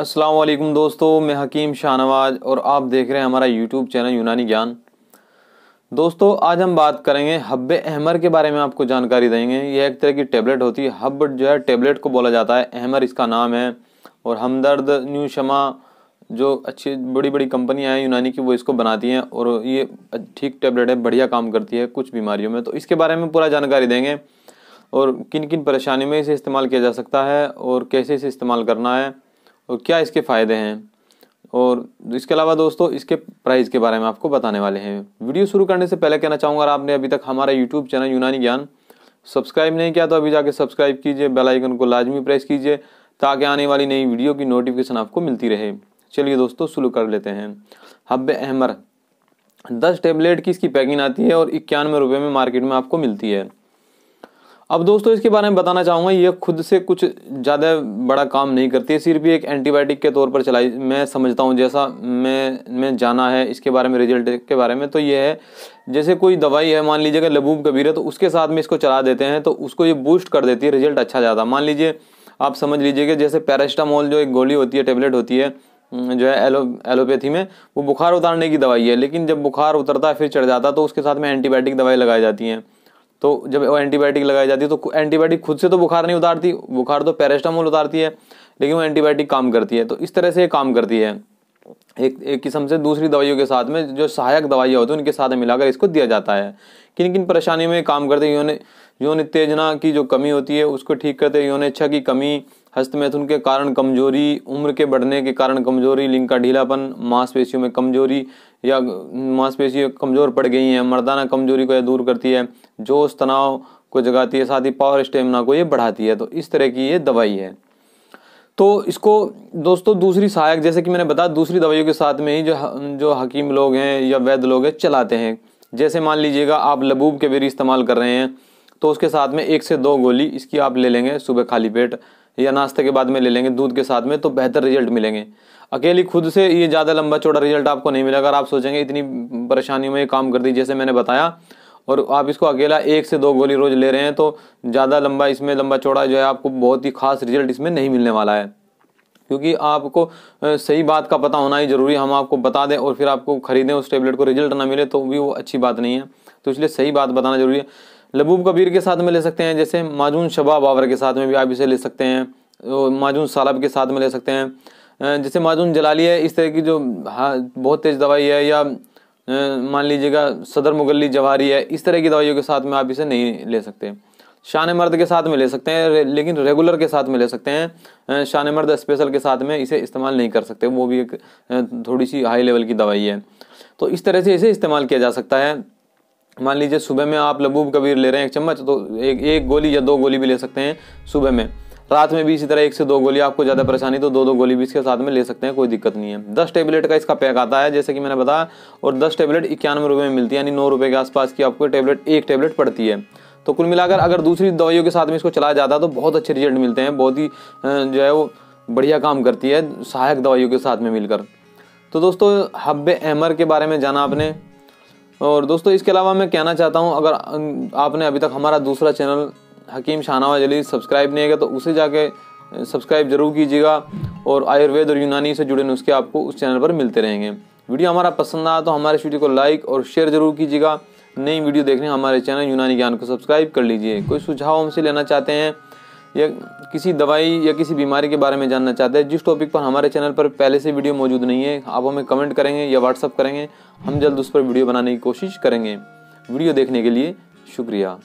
अस्सलाम दोस्तों मैं हकीम शाहनवाज और आप देख रहे हैं हमारा यूट्यूब चैनल यूनानी ज्ञान दोस्तों आज हम बात करेंगे हब्ब अहमर के बारे में आपको जानकारी देंगे यह एक तरह की टेबलेट होती है हब जो है टेबलेट को बोला जाता है अहमर इसका नाम है और हमदर्द न्यू शमा जो अच्छी बड़ी बड़ी कंपनियाँ हैं यूनानी की वो इसको बनाती हैं और ये ठीक टेबलेट है बढ़िया काम करती है कुछ बीमारियों में तो इसके बारे में पूरा जानकारी देंगे और किन किन परेशानी में इसे इस्तेमाल किया जा सकता है और कैसे इसे इस्तेमाल करना है और क्या इसके फ़ायदे हैं और इसके अलावा दोस्तों इसके प्राइस के बारे में आपको बताने वाले हैं वीडियो शुरू करने से पहले कहना चाहूँगा अगर आपने अभी तक हमारा यूट्यूब चैनल यूनानी ज्ञान सब्सक्राइब नहीं किया तो अभी जाके सब्सक्राइब कीजिए बेल आइकन को लाजमी प्रेस कीजिए ताकि आने वाली नई वीडियो की नोटिफिकेशन आपको मिलती रहे चलिए दोस्तों शुरू कर लेते हैं हब अहमर दस टेबलेट की इसकी पैकिंग आती है और इक्यानवे रुपये में मार्केट में आपको मिलती है अब दोस्तों इसके बारे में बताना चाहूँगा ये खुद से कुछ ज़्यादा बड़ा काम नहीं करती है सिर्फ एक एंटीबायोटिक के तौर पर चलाई मैं समझता हूँ जैसा मैं मैं जाना है इसके बारे में रिजल्ट के बारे में तो ये है जैसे कोई दवाई है मान लीजिएगा लबूब कबीर है तो उसके साथ में इसको चला देते हैं तो उसको ये बूस्ट कर देती है रिजल्ट अच्छा जाता मान लीजिए आप समझ लीजिए कि जैसे पैरास्टामोल जो एक गोली होती है टेबलेट होती है जो है एलो एलोपैथी में वो बुखार उतारने की दवाई है लेकिन जब बुखार उतरता है फिर चढ़ जाता है तो उसके साथ में एंटीबायोटिक दवाई लगाई जाती हैं तो जब वो एंटीबायोटिक लगाई जाती है तो एंटीबायोटिक खुद से तो बुखार नहीं उतारती बुखार तो पैरास्टामोल उतारती है लेकिन वो एंटीबायोटिक काम करती है तो इस तरह से ये काम करती है एक एक किस्म से दूसरी दवाइयों के साथ में जो सहायक दवाइयाँ होती हैं उनके साथ मिलाकर इसको दिया जाता है किन किन परेशानियों में काम करते हैं यौन यौन उत्तेजना की जो कमी होती है उसको ठीक करते हैं यौन इच्छा की कमी हस्तमैथुन के कारण कमजोरी उम्र के बढ़ने के कारण कमजोरी लिंग का ढीलापन मांसपेशियों में कमजोरी या मांसपेशियों कमज़ोर पड़ गई हैं मर्दाना कमजोरी को यह दूर करती है जोश तनाव को जगाती है साथ ही पावर स्टेमिना को ये बढ़ाती है तो इस तरह की ये दवाई है तो इसको दोस्तों दूसरी सहायक जैसे कि मैंने बताया दूसरी दवाइयों के साथ में ही जो जो हकीम लोग हैं या वैद्य लोग हैं चलाते हैं जैसे मान लीजिएगा आप लबूब के बेरी इस्तेमाल कर रहे हैं तो उसके साथ में एक से दो गोली इसकी आप ले लेंगे सुबह खाली पेट या नाश्ते के बाद में ले लेंगे दूध के साथ में तो बेहतर रिजल्ट मिलेंगे अकेली खुद से ये ज़्यादा लंबा चौड़ा रिजल्ट आपको नहीं मिलेगा अगर आप सोचेंगे इतनी परेशानियों में काम कर दी जैसे मैंने बताया और आप इसको अकेला एक से दो गोली रोज़ ले रहे हैं तो ज़्यादा लंबा इसमें लंबा चौड़ा जो है आपको बहुत ही खास रिजल्ट इसमें नहीं मिलने वाला है क्योंकि आपको सही बात का पता होना ही ज़रूरी हम आपको बता दें और फिर आपको ख़रीदें उस टेबलेट को रिजल्ट ना मिले तो भी वो अच्छी बात नहीं है तो इसलिए सही बात बताना ज़रूरी है लबूब कबीर के साथ में ले सकते हैं जैसे माजून शबा बावर के साथ में भी आप इसे ले सकते हैं माजून सालब के साथ में ले सकते हैं जैसे माजून जलाली है इस तरह की जो बहुत तेज़ दवाई है या मान लीजिएगा सदर मुगली जवारी है इस तरह की दवाइयों के साथ में आप इसे नहीं ले सकते शान मर्द के साथ में ले सकते हैं लेकिन रेगुलर के साथ में ले सकते हैं शान मर्द स्पेशल के साथ में इसे इस्तेमाल नहीं कर सकते वो भी एक थोड़ी सी हाई लेवल की दवाई है तो इस तरह से इसे इस्तेमाल किया जा सकता है मान लीजिए सुबह में आप लबूब कबीर ले रहे हैं एक चम्मच तो एक एक गोली या दो गोली भी ले सकते हैं सुबह में रात में भी इसी तरह एक से दो गोली आपको ज़्यादा परेशानी तो दो दो गोली भी इसके साथ में ले सकते हैं कोई दिक्कत नहीं है दस टेबलेट का इसका पैक आता है जैसे कि मैंने बताया और दस टेबलेट इक्यानवे रुपये में मिलती है यानी नौ रुपये के आसपास की आपको टेबलेट एक टेबलेट पड़ती है तो कुल मिलाकर अगर दूसरी दवाइयों के साथ में इसको चलाया जाता है तो बहुत अच्छे रिजल्ट मिलते हैं बहुत ही जो है वो बढ़िया काम करती है सहायक दवाइयों के साथ में मिलकर तो दोस्तों हब्बे अहमर के बारे में जाना आपने और दोस्तों इसके अलावा मैं कहना चाहता हूँ अगर अं, आपने अभी तक हमारा दूसरा चैनल हकीम शाहनवाज अली सब्सक्राइब नहीं किया तो उसे जाके अं, सब्सक्राइब जरूर कीजिएगा और आयुर्वेद और यूनानी से जुड़े नुस्खे आपको उस चैनल पर मिलते रहेंगे वीडियो हमारा पसंद आया तो हमारे वीडियो को लाइक और शेयर जरूर कीजिएगा नई वीडियो देखने हमारे चैनल यूनानी ज्ञान को सब्सक्राइब कर लीजिए कोई सुझाव हमसे लेना चाहते हैं या किसी दवाई या किसी बीमारी के बारे में जानना चाहते हैं जिस टॉपिक पर हमारे चैनल पर पहले से वीडियो मौजूद नहीं है आप हमें कमेंट करेंगे या व्हाट्सअप करेंगे हम जल्द उस पर वीडियो बनाने की कोशिश करेंगे वीडियो देखने के लिए शुक्रिया